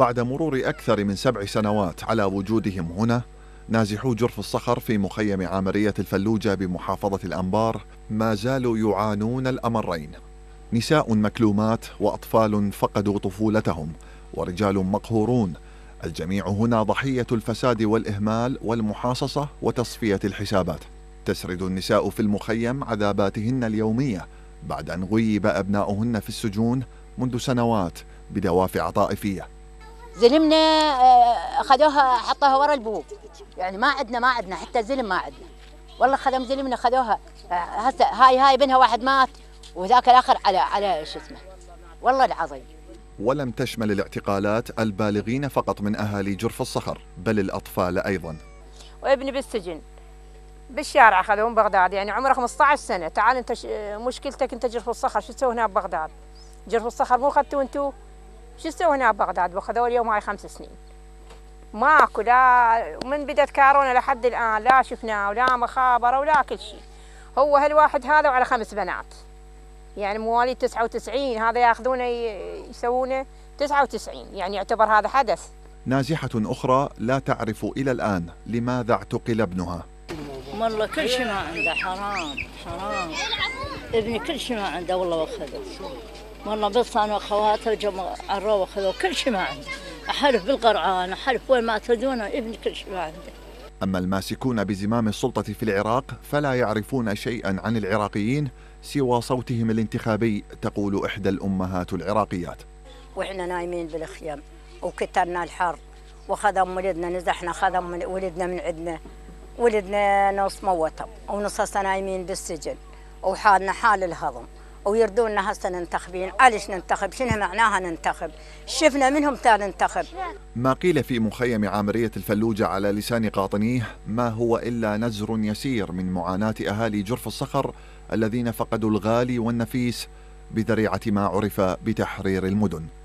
بعد مرور أكثر من سبع سنوات على وجودهم هنا نازحو جرف الصخر في مخيم عامرية الفلوجة بمحافظة الأنبار ما زالوا يعانون الأمرين نساء مكلومات وأطفال فقدوا طفولتهم ورجال مقهورون الجميع هنا ضحية الفساد والإهمال والمحاصصة وتصفية الحسابات تسرد النساء في المخيم عذاباتهن اليومية بعد أن غيب أبناؤهن في السجون منذ سنوات بدوافع طائفيه زلمنا آه، خذوها حطوها ورا البوق يعني ما عندنا ما عندنا حتى زلم ما عندنا والله خدم زلمنا خذوها آه، هسه هاي هاي بنها واحد مات وذاك الاخر على على شو اسمه والله العظيم ولم تشمل الاعتقالات البالغين فقط من اهالي جرف الصخر بل الاطفال ايضا وابني بالسجن بالشارع اخذوه من بغداد يعني عمره 15 سنه تعال انت آه، مشكلتك انت جرف الصخر شو تسوي هنا ببغداد جرف الصخر مو اخذتوه انتو شو استوى هنا ببغداد واخذوا اليوم هاي خمس سنين ماكو لا من بدت كورونا لحد الان لا شفنا ولا مخابره ولا كل شيء هو هالواحد هذا وعلى خمس بنات يعني مواليد 99 هذا ياخذونه يسوونه 99 يعني يعتبر هذا حدث نازحة أخرى لا تعرف إلى الآن لماذا اعتقل ابنها والله كل شيء ما عنده حرام حرام ابني كل شيء ما عنده والله واخذه والله بس انا واخواتي جمع عروه وخذوا كل شيء ما عندي احلف بالقرعان احلف وين ما تدون ابني كل شيء ما عندي اما الماسكون بزمام السلطه في العراق فلا يعرفون شيئا عن العراقيين سوى صوتهم الانتخابي تقول احدى الامهات العراقيات واحنا نايمين بالخيام وكترنا الحر وخدم ولدنا نزحنا خدم ولدنا من عندنا ولدنا نص موتوا ونص نايمين بالسجن وحالنا حال الهضم لنا هسه ننتخبين علش ننتخب شنو معناها ننتخب شفنا منهم تا ننتخب ما قيل في مخيم عامرية الفلوجة على لسان قاطنيه ما هو إلا نزر يسير من معاناة أهالي جرف الصخر الذين فقدوا الغالي والنفيس بذريعة ما عرف بتحرير المدن